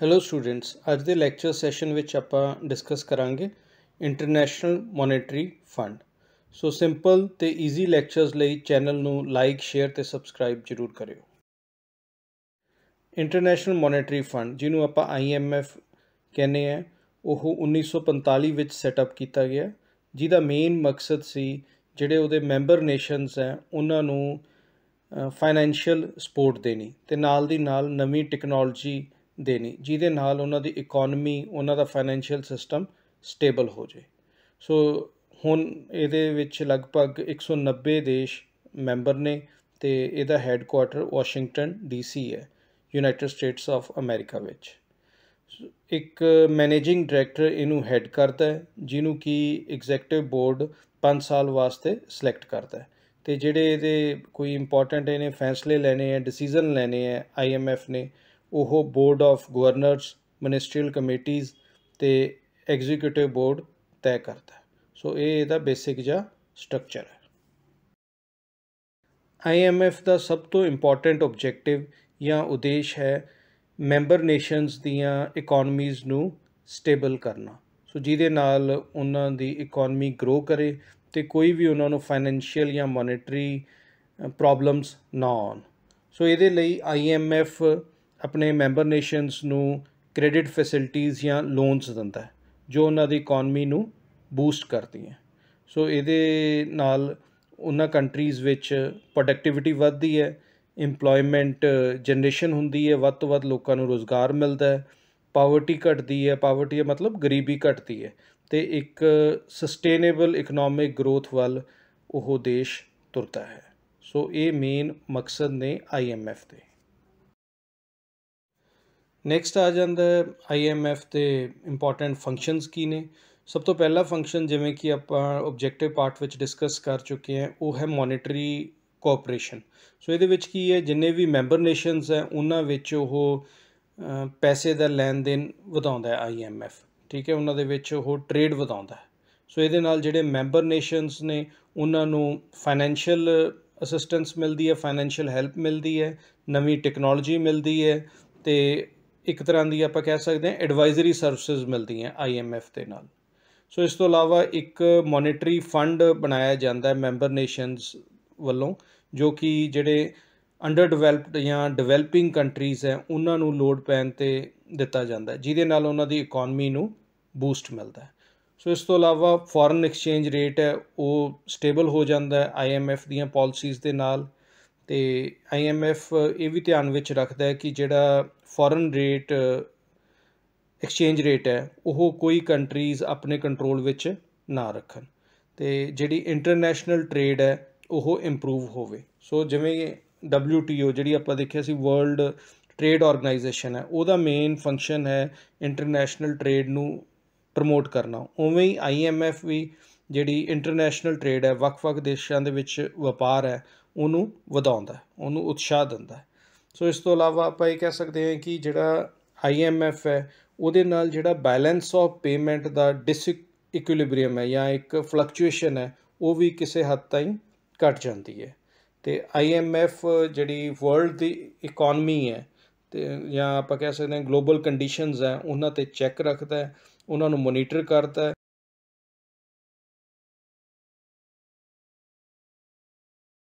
hello students ਅੱਜ ਦੇ lecture session ਵਿੱਚ ਆਪਾਂ ਡਿਸਕਸ ਕਰਾਂਗੇ International Monetary Fund so simple ਤੇ ਈਜ਼ੀ ਲੈਕਚਰਸ ਲਈ ਚੈਨਲ ਨੂੰ ਲਾਈਕ ਸ਼ੇਅਰ ਤੇ ਸਬਸਕ੍ਰਾਈਬ ਜਰੂਰ ਕਰਿਓ ਇੰਟਰਨੈਸ਼ਨਲ ਮੋਨੇਟਰੀ ਫੰਡ ਜਿਹਨੂੰ ਆਪਾਂ IMF ਕਹਿੰਦੇ ਆ ਉਹ 1945 ਵਿੱਚ ਸੈਟਅਪ ਕੀਤਾ ਗਿਆ ਜਿਹਦਾ ਮੇਨ ਮਕਸਦ ਸੀ ਜਿਹੜੇ ਉਹਦੇ ਮੈਂਬਰ ਨੇਸ਼ਨਸ ਐ ਉਹਨਾਂ ਨੂੰ ਫਾਈਨੈਂਸ਼ੀਅਲ ਸਪੋਰਟ ਦੇਣੀ ਤੇ ਨਾਲ ਦੀ ਨਾਲ ਨਵੀਂ ਟੈਕਨੋਲੋਜੀ ਦੇਣੀ ਜਿਹਦੇ ਨਾਲ ਉਹਨਾਂ ਦੀ ਇਕਨੋਮੀ ਉਹਨਾਂ ਦਾ ਫਾਈਨੈਂਸ਼ੀਅਲ ਸਿਸਟਮ ਸਟੇਬਲ ਹੋ ਜੇ ਸੋ ਹੁਣ ਇਹਦੇ ਵਿੱਚ ਲਗਭਗ 190 ਦੇਸ਼ ਮੈਂਬਰ ਨੇ ਤੇ ਇਹਦਾ ਹੈੱਡਕੁਆਟਰ ਵਾਸ਼ਿੰਗਟਨ ਡੀਸੀ ਹੈ ਯੂਨਾਈਟਿਡ ਸਟੇਟਸ ਆਫ ਅਮਰੀਕਾ ਵਿੱਚ ਇੱਕ ਮੈਨੇਜਿੰਗ ਡਾਇਰੈਕਟਰ ਇਹਨੂੰ ਹੈੱਡ ਕਰਦਾ ਹੈ ਜਿਹਨੂੰ ਕਿ ਐਗਜ਼ੀਕਟਿਵ ਬੋਰਡ 5 ਸਾਲ ਵਾਸਤੇ ਸਿਲੈਕਟ ਕਰਦਾ ਹੈ ਤੇ ਜਿਹੜੇ ਇਹਦੇ ਕੋਈ ਇੰਪੋਰਟੈਂਟ ਇਹਨੇ ਫੈਸਲੇ ਲੈਣੇ ਆ ਡਿਸੀਜਨ ਲੈਣੇ ਆ ਆਈਐਮਐਫ ਨੇ ਉਹ ਬੋਰਡ ਆਫ ਗਵਰਨਰਸ ਮਿਨਿਸਟਰੀਅਲ ਕਮੇਟੀਆਂ ਤੇ ਐਗਜ਼ੀਕਿਊਟਿਵ ਬੋਰਡ ਤੈਅ ਕਰਦਾ ਹੈ ਸੋ ਇਹ ਇਹਦਾ ਬੇਸਿਕ ਜਿਹਾ ਸਟਰਕਚਰ ਹੈ ਆਈਐਮਐਫ ਦਾ ਸਭ ਤੋਂ ਇੰਪੋਰਟੈਂਟ ਆਬਜੈਕਟਿਵ ਜਾਂ ਉਦੇਸ਼ ਹੈ ਮੈਂਬਰ ਨੇਸ਼ਨਸ ਦੀਆਂ ਇਕਨੋਮੀਜ਼ ਨੂੰ ਸਟੇਬਲ ਕਰਨਾ ਸੋ ਜਿਹਦੇ ਨਾਲ ਉਹਨਾਂ ਦੀ ਇਕਨੋਮੀ ਗਰੋ ਕਰੇ ਤੇ ਕੋਈ ਵੀ ਉਹਨਾਂ ਨੂੰ ਫਾਈਨੈਂਸ਼ੀਅਲ ਜਾਂ ਮੋਨਿਟਰੀ ਪ੍ਰੋਬਲਮਸ ਨਾ ਆਉਣ ਸੋ ਇਹਦੇ ਲਈ ਆਈਐਮਐਫ ਆਪਣੇ ਮੈਂਬਰ ਨੇਸ਼ਨਸ ਨੂੰ ਕ੍ਰੈਡਿਟ ਫੈਸਿਲਿਟੀਆਂ ਜਾਂ ਲੋਨਸ ਦਿੰਦਾ ਹੈ ਜੋ ਉਹਨਾਂ ਦੀ ਇਕਨੋਮੀ ਨੂੰ ਬੂਸਟ ਕਰਦੀ ਹੈ ਸੋ ਇਹਦੇ ਨਾਲ ਉਹਨਾਂ ਕੰਟਰੀਜ਼ ਵਿੱਚ ਪ੍ਰੋਡਕਟਿਵਿਟੀ ਵੱਧਦੀ ਹੈ ਇੰਪਲੋਇਮੈਂਟ ਜਨਰੇਸ਼ਨ ਹੁੰਦੀ ਹੈ ਵੱਧ ਤੋਂ ਵੱਧ ਲੋਕਾਂ ਨੂੰ ਰੋਜ਼ਗਾਰ ਮਿਲਦਾ ਹੈ ਪਾਵਰਟੀ ਘਟਦੀ ਹੈ ਪਾਵਰਟੀ ਦਾ ਮਤਲਬ ਗਰੀਬੀ ਘਟਦੀ ਹੈ ਤੇ ਇੱਕ ਸਸਟੇਨੇਬਲ ਇਕਨੋਮਿਕ ਗਰੋਥ ਵੱਲ ਉਹ ਦੇਸ਼ ਤੁਰਦਾ ਹੈ ਸੋ ਇਹ ਮੇਨ ਮਕਸਦ ਨੇ ਆਈਐਮਐਫ ਦੇ ਨੈਕਸਟ ਆ ਜਾਂਦਾ ਹੈ ਆਈਐਮਐਫ ਦੇ ਇੰਪੋਰਟੈਂਟ ਫੰਕਸ਼ਨਸ ਕੀ ਨੇ ਸਭ ਤੋਂ ਪਹਿਲਾ ਫੰਕਸ਼ਨ ਜਿਵੇਂ ਕਿ ਆਪਾਂ ਆਬਜੈਕਟਿਵ ਪਾਰਟ ਵਿੱਚ ਡਿਸਕਸ ਕਰ ਚੁੱਕੇ ਹਾਂ ਉਹ ਹੈ ਮੋਨਿਟਰੀ ਕੋਆਪਰੇਸ਼ਨ ਸੋ ਇਹਦੇ ਵਿੱਚ ਕੀ ਹੈ ਜਿੰਨੇ ਵੀ ਮੈਂਬਰ ਨੇਸ਼ਨਸ ਹੈ ਉਹਨਾਂ ਵਿੱਚ ਉਹ ਪੈਸੇ ਦਾ ਲੈਣ ਦੇਣ ਵਧਾਉਂਦਾ ਹੈ ਆਈਐਮਐਫ ਠੀਕ ਹੈ ਉਹਨਾਂ ਦੇ ਵਿੱਚ ਉਹ ਟ੍ਰੇਡ ਵਧਾਉਂਦਾ ਹੈ ਸੋ ਇਹਦੇ ਨਾਲ ਜਿਹੜੇ ਮੈਂਬਰ ਨੇਸ਼ਨਸ ਨੇ ਉਹਨਾਂ ਨੂੰ ਫਾਈਨੈਂਸ਼ੀਅਲ ਅਸਿਸਟੈਂਸ ਮਿਲਦੀ ਹੈ ਫਾਈਨੈਂਸ਼ੀਅਲ ਹੈਲਪ ਮਿਲਦੀ ਹੈ ਨਵੀਂ ਟੈਕਨੋਲੋਜੀ ਮਿਲਦੀ ਹੈ ਤੇ ਇੱਕ ਤਰ੍ਹਾਂ ਦੀ ਆਪਾਂ ਕਹਿ ਸਕਦੇ ਹਾਂ ਐਡਵਾਈਜ਼ਰੀ ਸਰਵਿਸਿਜ਼ ਮਿਲਦੀਆਂ ਆਈਐਮਐਫ ਦੇ ਨਾਲ ਸੋ ਇਸ ਤੋਂ ਇਲਾਵਾ ਇੱਕ ਮੋਨਿਟਰੀ ਫੰਡ ਬਣਾਇਆ ਜਾਂਦਾ ਹੈ ਮੈਂਬਰ ਨੇਸ਼ਨਸ ਵੱਲੋਂ ਜੋ ਕਿ ਜਿਹੜੇ ਅੰਡਰ ਡਿਵੈਲਪਡ ਜਾਂ ਡਿਵੈਲਪਿੰਗ ਕੰਟਰੀਜ਼ ਹੈ ਉਹਨਾਂ ਨੂੰ ਲੋਡ ਪੈਣ ਤੇ ਦਿੱਤਾ ਜਾਂਦਾ ਜਿਹਦੇ ਨਾਲ ਉਹਨਾਂ ਦੀ ਇਕਨੋਮੀ ਨੂੰ ਬੂਸਟ ਮਿਲਦਾ ਹੈ ਸੋ ਇਸ ਤੋਂ ਇਲਾਵਾ ਫੋਰਨ ਐਕਸਚੇਂਜ ਰੇਟ ਹੈ ਉਹ ਸਟੇਬਲ ਹੋ ਜਾਂਦਾ ਹੈ ਆਈਐਮਐਫ ਦੀਆਂ ਪਾਲਿਸੀਜ਼ ਦੇ ਨਾਲ ਤੇ ਆਈਐਮਐਫ ਇਹ ਵੀ ਧਿਆਨ ਵਿੱਚ ਰੱਖਦਾ ਹੈ ਕਿ ਜਿਹੜਾ ਫੋਰਨ ਰੇਟ ਐਕਸਚੇਂਜ ਰੇਟ ਹੈ ਉਹ ਕੋਈ ਕੰਟਰੀਜ਼ ਆਪਣੇ ਕੰਟਰੋਲ ਵਿੱਚ ਨਾ ਰੱਖਣ ਤੇ ਜਿਹੜੀ ਇੰਟਰਨੈਸ਼ਨਲ ਟ੍ਰੇਡ ਹੈ ਉਹ ਇੰਪਰੂਵ ਹੋਵੇ ਸੋ ਜਿਵੇਂ WTO ਜਿਹੜੀ ਆਪਾਂ ਦੇਖਿਆ ਸੀ ਵਰਲਡ ਟ੍ਰੇਡ ਆਰਗੇਨਾਈਜੇਸ਼ਨ ਹੈ ਉਹਦਾ ਮੇਨ ਫੰਕਸ਼ਨ ਹੈ ਇੰਟਰਨੈਸ਼ਨਲ ਟ੍ਰੇਡ ਨੂੰ ਪ੍ਰਮੋਟ ਕਰਨਾ ਉਵੇਂ ਹੀ IMF ਵੀ ਜਿਹੜੀ ਇੰਟਰਨੈਸ਼ਨਲ ਟ੍ਰੇਡ ਹੈ ਵੱਖ-ਵੱਖ ਦੇਸ਼ਾਂ ਦੇ ਵਿੱਚ ਵਪਾਰ ਹੈ ਉਹਨੂੰ ਵਧਾਉਂਦਾ ਉਹਨੂੰ ਉਤਸ਼ਾਹ ਦਿੰਦਾ ਸੋ ਇਸ ਤੋਂ ਇਲਾਵਾ ਆਪਾਂ ਇਹ ਕਹਿ ਸਕਦੇ ਹਾਂ ਕਿ ਜਿਹੜਾ ਆਈਐਮਐਫ ਹੈ ਉਹਦੇ ਨਾਲ ਜਿਹੜਾ ਬੈਲੈਂਸ ਆਫ ਪੇਮੈਂਟ ਦਾ ਡਿਸ ਇਕੁਇਲਿਬਰੀਅਮ ਹੈ ਜਾਂ ਇੱਕ ਫਲਕਚੁਏਸ਼ਨ ਹੈ ਉਹ ਵੀ ਕਿਸੇ ਹੱਦ ਤਾਈਂ ਘਟ ਜਾਂਦੀ ਹੈ ਤੇ ਆਈਐਮਐਫ ਜਿਹੜੀ ਵਰਲਡ ਦੀ ਇਕਨੋਮੀ ਹੈ ਤੇ ਜਾਂ ਆਪਾਂ ਕਹਿ ਸਕਦੇ ਹਾਂ ਗਲੋਬਲ ਕੰਡੀਸ਼ਨਸ ਹੈ ਉਹਨਾਂ ਤੇ ਚੈੱਕ ਰੱਖਦਾ ਹੈ ਉਹਨਾਂ ਨੂੰ ਮੋਨੀਟਰ ਕਰਦਾ ਹੈ